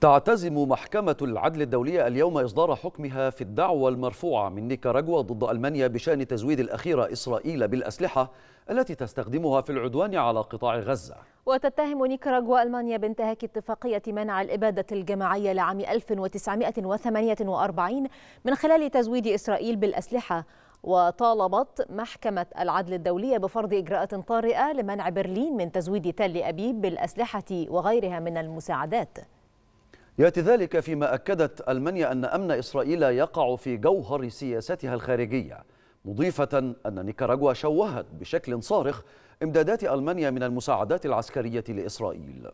تعتزم محكمة العدل الدولية اليوم إصدار حكمها في الدعوة المرفوعة من نيكاراغوا ضد ألمانيا بشأن تزويد الأخيرة إسرائيل بالأسلحة التي تستخدمها في العدوان على قطاع غزة وتتهم نيكاراغوا ألمانيا بانتهاك اتفاقية منع الإبادة الجماعية لعام 1948 من خلال تزويد إسرائيل بالأسلحة وطالبت محكمة العدل الدولية بفرض إجراءات طارئة لمنع برلين من تزويد تل أبيب بالأسلحة وغيرها من المساعدات يأتي ذلك فيما أكدت ألمانيا أن أمن إسرائيل يقع في جوهر سياستها الخارجية مضيفة أن نيكاراغوا شوهت بشكل صارخ إمدادات ألمانيا من المساعدات العسكرية لإسرائيل